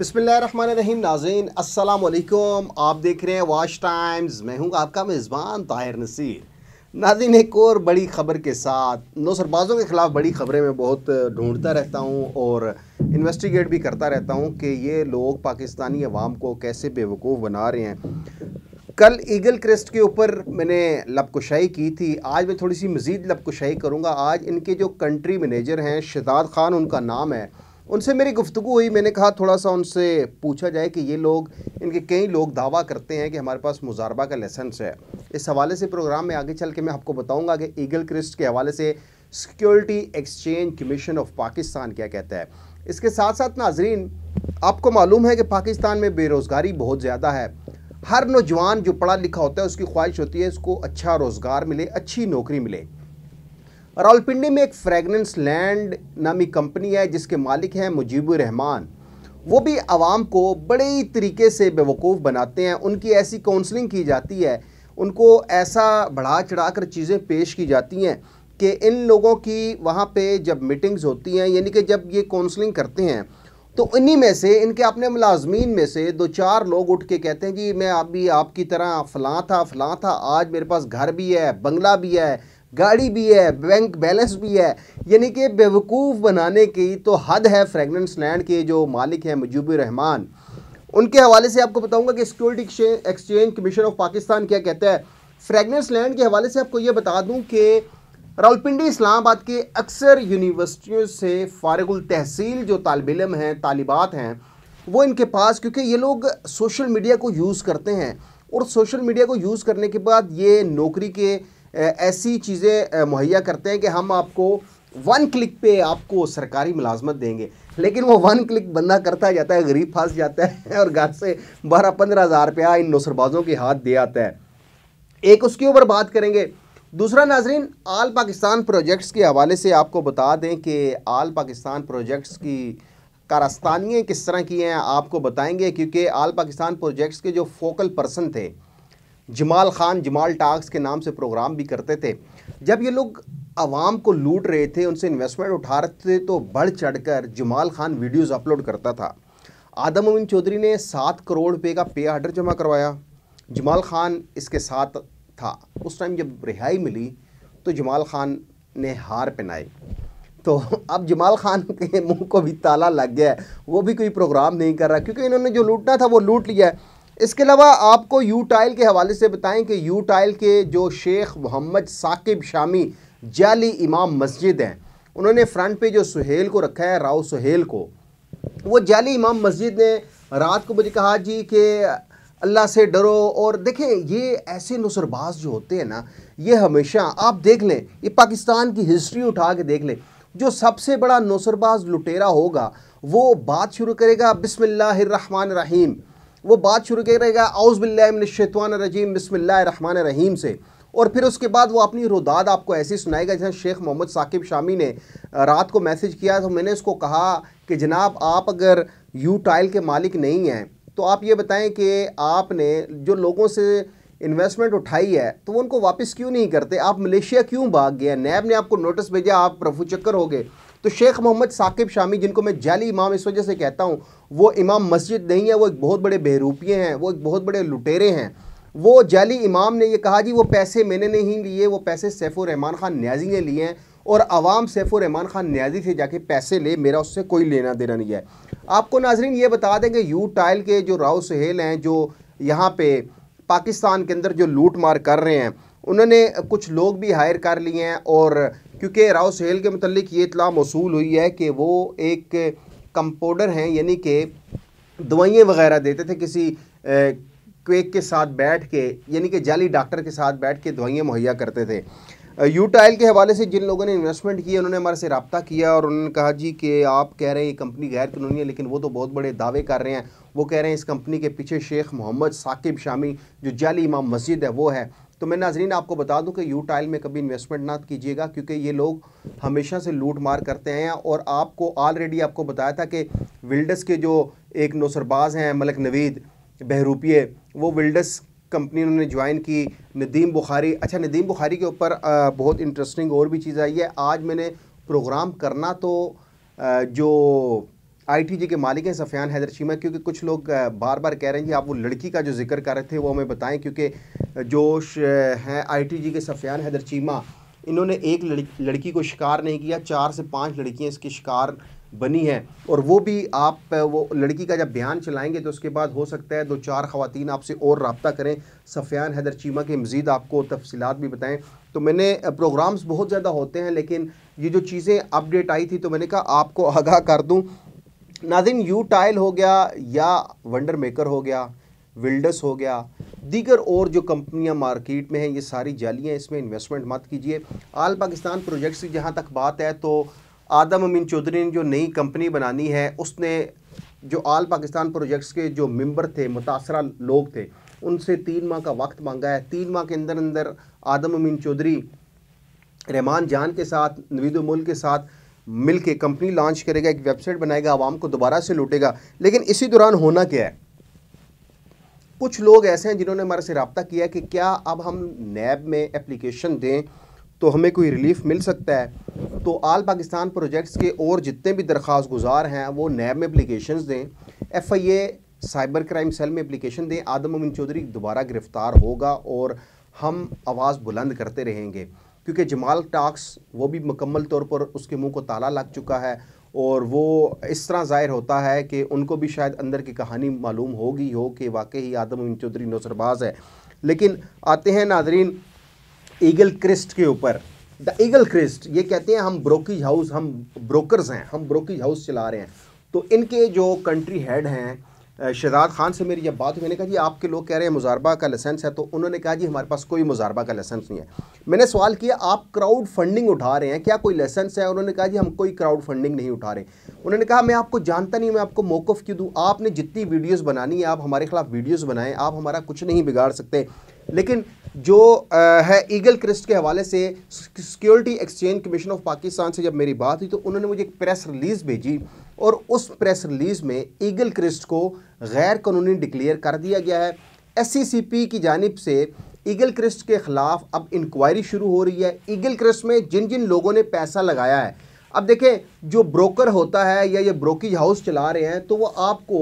बसमीम नाजीन असलकुम आप देख रहे हैं वॉश टाइम्स मैं हूँ आपका मेज़बान ताहिर नसीर नाजीन एक और बड़ी ख़बर के साथ नौसरबाज़ों के ख़िलाफ़ बड़ी ख़बरें मैं बहुत ढूंढता रहता हूँ और इन्वेस्टिगेट भी करता रहता हूँ कि ये लोग पाकिस्तानी अवाम को कैसे बेवकूफ़ बना रहे हैं कल ईगल क्रेस्ट के ऊपर मैंने लपकुशाई की थी आज मैं थोड़ी सी मज़ीद लपकुशाई करूँगा आज इनके जो कंट्री मैनेजर हैं शिदाद ख़ान उनका नाम है उनसे मेरी गुफ्तु हुई मैंने कहा थोड़ा सा उनसे पूछा जाए कि ये लोग इनके कई लोग दावा करते हैं कि हमारे पास मुजारबा का लाइसेंस है इस हवाले से प्रोग्राम में आगे चल के मैं आपको बताऊंगा कि ईगल क्रिस्ट के हवाले से security exchange commission of Pakistan क्या कहता है इसके साथ साथ नाजरीन आपको मालूम है कि पाकिस्तान में बेरोज़गारी बहुत ज़्यादा है हर नौजवान जो पढ़ा लिखा होता है उसकी ख्वाहिश होती है उसको अच्छा रोज़गार मिले अच्छी नौकरी मिले रावलपिंडी में एक फ्रेगनेंस लैंड नामी कंपनी है जिसके मालिक हैं मुजीबुर रहमान वो भी आवाम को बड़े ही तरीके से बेवकूफ़ बनाते हैं उनकी ऐसी काउंसलिंग की जाती है उनको ऐसा बढ़ा चढ़ा कर चीज़ें पेश की जाती हैं कि इन लोगों की वहाँ पे जब मीटिंग्स होती हैं यानी कि जब ये काउंसलिंग करते हैं तो इन्हीं में से इनके अपने मुलाजमीन में से दो चार लोग उठ के कहते हैं जी मैं अभी आप आपकी तरह फ़लाँ था फ़लाँ था आज मेरे पास घर भी है बंगला भी है गाड़ी भी है बैंक बैलेंस भी है यानी कि बेवकूफ़ बनाने की तो हद है फ्रेगनेंस लैंड के जो मालिक हैं मजूब रहमान उनके हवाले से आपको बताऊंगा कि security exchange commission of Pakistan क्या कहता है फ्रेगनेंस लैंड के हवाले से आपको ये बता दूँ कि रावलपिंडी इस्लामाबाद के अक्सर यूनिवर्सिटियों से फारगुल तहसील जो तालब इम हैं तालिबात हैं वो इनके पास क्योंकि ये लोग सोशल मीडिया को यूज़ करते हैं और सोशल मीडिया को यूज़ करने के बाद ये नौकरी के ऐसी चीज़ें मुहैया करते हैं कि हम आपको वन क्लिक पे आपको सरकारी मुलाजमत देंगे लेकिन वो वन क्लिक बंदा करता जाता है गरीब फंस जाता है और घर से बारह पंद्रह हज़ार रुपया इन नौसरबाजों के हाथ दे आता है एक उसके ऊपर बात करेंगे दूसरा नाजरीन आल पाकिस्तान प्रोजेक्ट्स के हवाले से आपको बता दें कि आल पाकिस्तान प्रोजेक्ट्स की कारस्तानियाँ किस तरह की हैं आपको बताएंगे क्योंकि आल पाकिस्तान प्रोजेक्ट्स के जो फोकल पर्सन थे जमाल खान जमाल टास्क के नाम से प्रोग्राम भी करते थे जब ये लोग आवाम को लूट रहे थे उनसे इन्वेस्टमेंट उठा रहे थे तो बढ़ चढ़कर जमाल खान वीडियोस अपलोड करता था आदम अमीन चौधरी ने सात करोड़ रुपये का पे आर्डर जमा करवाया जमाल खान इसके साथ था उस टाइम जब रिहाई मिली तो जमाल खान ने हार पहनाए तो अब जमाल खान के मुंह को भी ताला लग गया है वो भी कोई प्रोग्राम नहीं कर रहा क्योंकि इन्होंने जो लूटना था वो लूट लिया है इसके अलावा आपको यू टाइल के हवाले से बताएं कि यू टाइल के जो शेख मोहम्मद साकिब शामी जाली इमाम मस्जिद हैं उन्होंने फ्रंट पे जो सुहेल को रखा है राव सुहेल को वो जाली इमाम मस्जिद ने रात को मुझे कहा जी कि अल्लाह से डरो और देखें ये ऐसे नसरबाज जो होते हैं ना ये हमेशा आप देख लें ये पाकिस्तान की हिस्ट्री उठा के देख लें जो सबसे बड़ा नसरबाज लुटेरा होगा वो बात शुरू करेगा बिसमीम वो बात शुरू करेगा आउज़बिल्लाशवान रजीम रन रहीम से और फिर उसके बाद वो अपनी रुदाद आपको ऐसी सुनाएगा जैसे शेख मोहम्मद साकिब शामी ने रात को मैसेज किया तो मैंने उसको कहा कि जनाब आप अगर यू टाइल के मालिक नहीं हैं तो आप ये बताएं कि आपने जो लोगों से इन्वेस्टमेंट उठाई है तो वो उनको वापस क्यों नहीं करते आप मलेशिया क्यों भाग गए नैब ने आपको नोटिस भेजा आप प्रभु चक्कर हो गए तो शेख मोहम्मद साकिब शामी जिनको मैं जाली इमाम इस वजह से कहता हूँ वो इमाम मस्जिद नहीं है वो एक बहुत बड़े बहरूपिए हैं वो एक बहुत बड़े लुटेरे हैं वो जाली इमाम ने ये कहा जी वो पैसे मैंने नहीं लिए वो पैसे सैफ उरहमान ख़ान न्याजी ने लिए हैं और आवाम उरहमान ख़ान न्याजी से जाके पैसे ले मेरा उससे कोई लेना देना नहीं है आपको नाजरीन ये बता दें कि यू टाइल के जो राव सहेल हैं जो यहाँ पे पाकिस्तान के अंदर जो लूट मार कर रहे हैं उन्होंने कुछ लोग भी हायर कर लिए हैं और क्योंकि राव सहेल के मतलब ये इतला मौसू हुई है कि वो एक कंपाउडर हैं यानी कि दवाइयाँ वगैरह देते थे किसी क्वेक के साथ बैठ के यानी कि जाली डॉक्टर के साथ बैठ के दवाइयाँ मुहैया करते थे यूटाइल के हवाले से जिन लोगों ने इन्वेस्टमेंट किया उन्होंने हमारे से रबता किया और उन्होंने कहा जी कि आप कह रहे हैं ये कंपनी गैर कानूनी है लेकिन वो तो बहुत बड़े दावे कर रहे हैं वो कह रहे हैं इस कंपनी के पीछे शेख मोहम्मद साकिब शामी जो जाली इमाम मस्जिद है वो है तो मैं नाजरीन आपको बता दूं कि यू टाइल में कभी इन्वेस्टमेंट ना कीजिएगा क्योंकि ये लोग हमेशा से लूट मार करते हैं और आपको ऑलरेडी आपको बताया था कि विल्डस के जो एक नौसरबाज हैं मलक नवीद बहरूपिए वो विल्डस कंपनी उन्होंने ज्वाइन की नदीम बुखारी अच्छा नदीम बुखारी के ऊपर बहुत इंटरेस्टिंग और भी चीज़ आई है आज मैंने प्रोग्राम करना तो जो आईटीजी के मालिक हैं सफियान हैदर चीमा क्योंकि कुछ लोग बार बार कह रहे हैं कि आप वो लड़की का जो जिक्र कर रहे थे वो हमें बताएं क्योंकि जोश हैं आईटीजी के सफियान हैदर चीमा इन्होंने एक लड़की को शिकार नहीं किया चार से पांच लड़कियां इसकी शिकार बनी हैं और वो भी आप वो लड़की का जब बयान चलाएंगे तो उसके बाद हो सकता है दो चार खातन आपसे और रबता करें सफ़ियान हैदर चीमा के मज़ीद आपको तफसीत भी बताएँ तो मैंने प्रोग्राम्स बहुत ज़्यादा होते हैं लेकिन ये जो चीज़ें अपडेट आई थी तो मैंने कहा आपको आगाह कर दूँ नाजिन यू टाइल हो गया या वंडर मेकर हो गया विल्डस हो गया दीगर और जो कंपनियां मार्केट में हैं ये सारी जालियां इसमें इन्वेस्टमेंट मत कीजिए आल पाकिस्तान प्रोजेक्ट्स की जहाँ तक बात है तो आदम अमीन चौधरी ने जो नई कंपनी बनानी है उसने जो आल पाकिस्तान प्रोजेक्ट्स के जो मेंबर थे मुतासरा लोग थे उनसे तीन माह का वक्त मांगा है तीन माह के अंदर अंदर आदम अमीन चौधरी रहमान जान के साथ नवीदुल के साथ मिल के कंपनी लॉन्च करेगा एक वेबसाइट बनाएगा आवाम को दोबारा से लूटेगा लेकिन इसी दौरान होना क्या है कुछ लोग ऐसे हैं जिन्होंने हमारे से रबता किया कि क्या अब हम नैब में एप्लीकेशन दें तो हमें कोई रिलीफ मिल सकता है तो आल पाकिस्तान प्रोजेक्ट्स के और जितने भी दरख्वास्त गुजार हैं वो नैब में एप्लीकेशन दें F I A cyber crime cell में एप्लीकेशन दें आदम अमीन चौधरी दोबारा गिरफ़्तार होगा और हम आवाज़ बुलंद करते रहेंगे क्योंकि जमाल टाक्स वो भी मुकम्मल तौर पर उसके मुंह को ताला लग चुका है और वो इस तरह ज़ाहिर होता है कि उनको भी शायद अंदर की कहानी मालूम होगी हो कि वाकई ही आदम अमीन चौधरी नौसरबाज है लेकिन आते हैं नादरीन ईगल क्रिस्ट के ऊपर द ईगल क्रिस्ट ये कहते हैं हम ब्रोकेज हाउस हम ब्रोकर्स हैं हम ब्रोकेज हाउस चला रहे हैं तो इनके जो कंट्री हेड हैं शहजाद खान से मेरी जब बात हुई मैंने कहा जी आपके लोग कह रहे हैं मुजारबा का लाइसेंस है तो उन्होंने कहा जी हमारे पास कोई मुजारबा का लाइसेंस नहीं है मैंने सवाल किया आप क्राउड फंडिंग उठा रहे हैं क्या कोई लाइसेंस है उन्होंने कहा जी हम कोई क्राउड फंडिंग नहीं उठा रहे उन्होंने कहा मैं आपको जानता नहीं मैं आपको मौकफ़ क्यों दूँ आपने जितनी वीडियोज़ बनानी है आप हमारे खिलाफ वीडियोज़ बनाएं आप हमारा कुछ नहीं बिगाड़ सकते लेकिन जो है ईगल क्रिस्ट के हवाले से security exchange commission of Pakistan से जब मेरी बात हुई तो उन्होंने मुझे एक प्रेस रिलीज़ भेजी और उस प्रेस रिलीज़ में ईगल क्रिस्ट को गैर कानूनी डिक्लेयर कर दिया गया है एस की जानब से ईगल क्रिस्ट के ख़िलाफ़ अब इंक्वायरी शुरू हो रही है ईगल क्रिस्ट में जिन जिन लोगों ने पैसा लगाया है अब देखें जो ब्रोकर होता है या ये ब्रोकेज हाउस चला रहे हैं तो वो आपको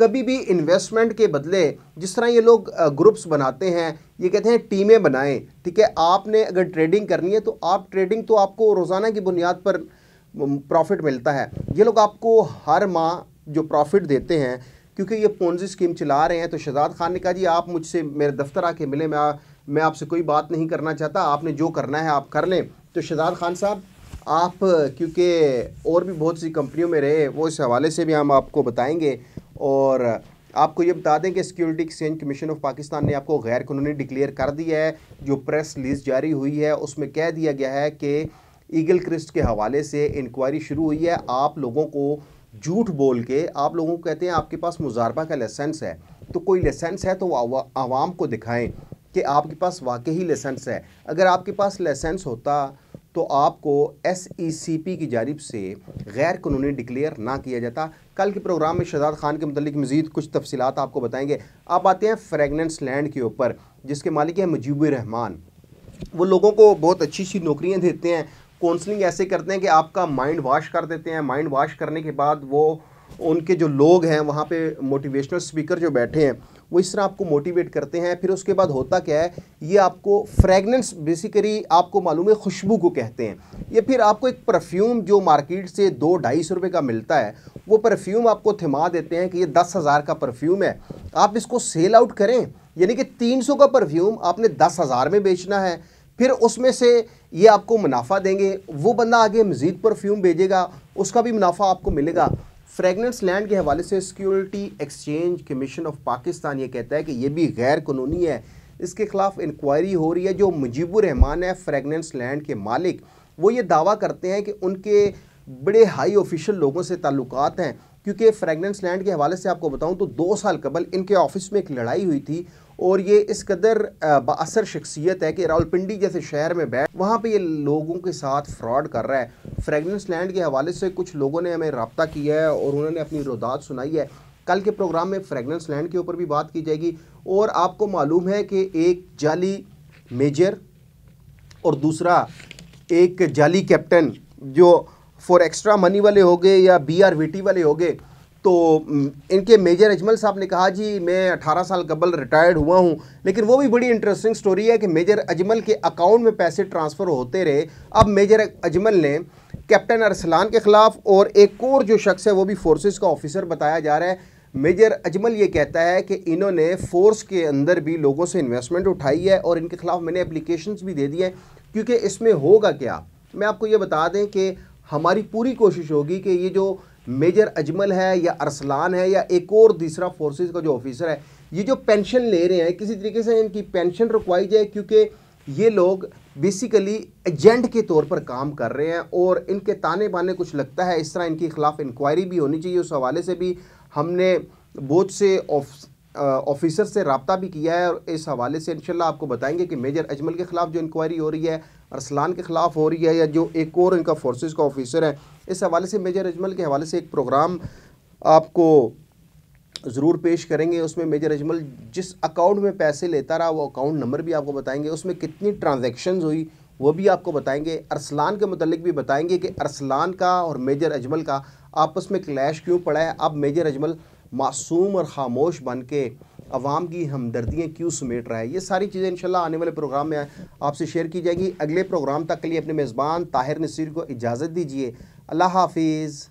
कभी भी इन्वेस्टमेंट के बदले जिस तरह ये लोग ग्रुप्स बनाते हैं ये कहते हैं टीमें बनाएं ठीक है आपने अगर ट्रेडिंग करनी है तो आप ट्रेडिंग तो आपको रोज़ाना की बुनियाद पर प्रॉफिट मिलता है ये लोग आपको हर माह जो प्रॉफिट देते हैं क्योंकि ये पोन्जी स्कीम चला रहे हैं तो शहजाद खान ने कहा जी आप मुझसे मेरे दफ्तर आके मिले मैं मैं आपसे कोई बात नहीं करना चाहता आपने जो करना है आप कर लें तो शहजाद खान साहब आप क्योंकि और भी बहुत सी कंपनियों में रहे वो इस हवाले से भी हम आपको बताएंगे और आपको ये बता दें कि security exchange commission of Pakistan ने आपको गैर कानूनी डिक्लेयर कर दिया है जो प्रेस लिस्ट जारी हुई है उसमें कह दिया गया है कि ईगल क्रिस्ट के हवाले से इंक्वायरी शुरू हुई है आप लोगों को झूठ बोल के आप लोगों को कहते हैं आपके पास मुजारबा का लाइसेंस है तो कोई लाइसेंस है तो आवाम को दिखाएं कि आपके पास वाकई ही लाइसेंस है अगर आपके पास लाइसेंस होता तो आपको एस ई सी पी की जानब से गैर कानूनी डिक्लेयर ना किया जाता कल के प्रोग्राम में शहजाद खान के मतलब मज़ीद कुछ तफसीत आपको बताएँगे आप आते हैं फ्रेगनेंस लैंड के ऊपर जिसके मालिक हैं मजीब रहमान वो लोगों को बहुत अच्छी अच्छी नौकरियाँ देते हैं काउंसलिंग ऐसे करते हैं कि आपका माइंड वाश कर देते हैं माइंड वाश करने के बाद वो उनके जो लोग हैं वहाँ पे मोटिवेशनल स्पीकर जो बैठे हैं वो इस तरह आपको मोटिवेट करते हैं फिर उसके बाद होता क्या है ये आपको फ्रेगनेंस बेसिकली आपको मालूम है खुशबू को कहते हैं ये फिर आपको एक परफ्यूम जो मार्केट से दो ढाई सौ रुपये का मिलता है वो परफ्यूम आपको थमा देते हैं कि ये दस हज़ार का परफ्यूम है आप इसको सेल आउट करें यानी कि तीन सौ का परफ्यूम आपने दस हज़ार में बेचना है फिर उसमें से ये आपको मुनाफा देंगे वो बंदा आगे मज़ीद परफ्यूम भेजेगा उसका भी मुनाफा आपको मिलेगा फ्रेगनेंस लैंड के हवाले से security exchange commission of Pakistan ये कहता है कि ये भी गैर कानूनी है इसके ख़िलाफ़ इंक्वायरी हो रही है जो रहमान है फ्रेगनेंस लैंड के मालिक वो ये दावा करते हैं कि उनके बड़े हाई ऑफिशियल लोगों से ताल्लुक़ हैं क्योंकि फ्रेगनेंस लैंड के हवाले से आपको बताऊं तो दो साल कबल इनके ऑफिस में एक लड़ाई हुई थी और ये इस कदर बासर शख्सियत है कि रावलपिंडी जैसे शहर में बैठ वहाँ पे ये लोगों के साथ फ्रॉड कर रहा है फ्रेगनेंस लैंड के हवाले से कुछ लोगों ने हमें रबता किया है और उन्होंने अपनी रुदात सुनाई है कल के प्रोग्राम में फ्रेगनेंस लैंड के ऊपर भी बात की जाएगी और आपको मालूम है कि एक जाली मेजर और दूसरा एक जाली कैप्टन जो फॉर एक्स्ट्रा मनी वाले हो गए या बी आर वाले हो गए तो इनके मेजर अजमल साहब ने कहा जी मैं 18 साल कबल रिटायर्ड हुआ हूँ लेकिन वो भी बड़ी इंटरेस्टिंग स्टोरी है कि मेजर अजमल के अकाउंट में पैसे ट्रांसफ़र होते रहे अब मेजर अजमल ने कैप्टन अरसलान के ख़िलाफ़ और एक और जो शख्स है वो भी फोर्सेस का ऑफिसर बताया जा रहा है मेजर अजमल ये कहता है कि इन्होंने फोर्स के अंदर भी लोगों से इन्वेस्टमेंट उठाई है और इनके ख़िलाफ़ मैंने अप्लीकेशन भी दे दी हैं क्योंकि इसमें होगा क्या मैं आपको ये बता दें कि हमारी पूरी कोशिश होगी कि ये जो मेजर अजमल है या अरसलान है या एक और दूसरा फोर्सेस का जो ऑफिसर है ये जो पेंशन ले रहे हैं किसी तरीके से इनकी पेंशन रुकवाई जाए क्योंकि ये लोग बेसिकली एजेंट के तौर पर काम कर रहे हैं और इनके ताने बाने कुछ लगता है इस तरह इनके ख़िलाफ़ इंक्वायरी भी होनी चाहिए उस हवाले से भी हमने बहुत से ऑफिसर से रबता भी किया है और इस हवाले से इनशाला आपको बताएंगे कि मेजर अजमल के ख़िलाफ़ जो इंक्वायरी हो रही है अरसलान के ख़िलाफ़ हो रही है या जो एक और इनका फोर्सेस का ऑफिसर है इस हवाले से मेजर अजमल के हवाले से एक प्रोग्राम आपको ज़रूर पेश करेंगे उसमें मेजर अजमल जिस अकाउंट में पैसे लेता रहा वो अकाउंट नंबर भी आपको बताएंगे उसमें कितनी ट्रांजेक्शन हुई वो भी आपको बताएंगे अरसलान के मतलब भी बताएंगे कि अरसलान का और मेजर अजमल का आपस में क्लैश क्यों पड़ा है अब मेजर अजमल मासूम और ख़ामोश बन के अवाम की हमदर्दियाँ क्यों समेट रहा है ये सारी चीज़ें इंशाल्लाह आने वाले प्रोग्राम में आपसे शेयर की जाएगी अगले प्रोग्राम तक के लिए अपने मेज़बान ताहिर नसीर को इजाज़त दीजिए अल्लाह हाफिज़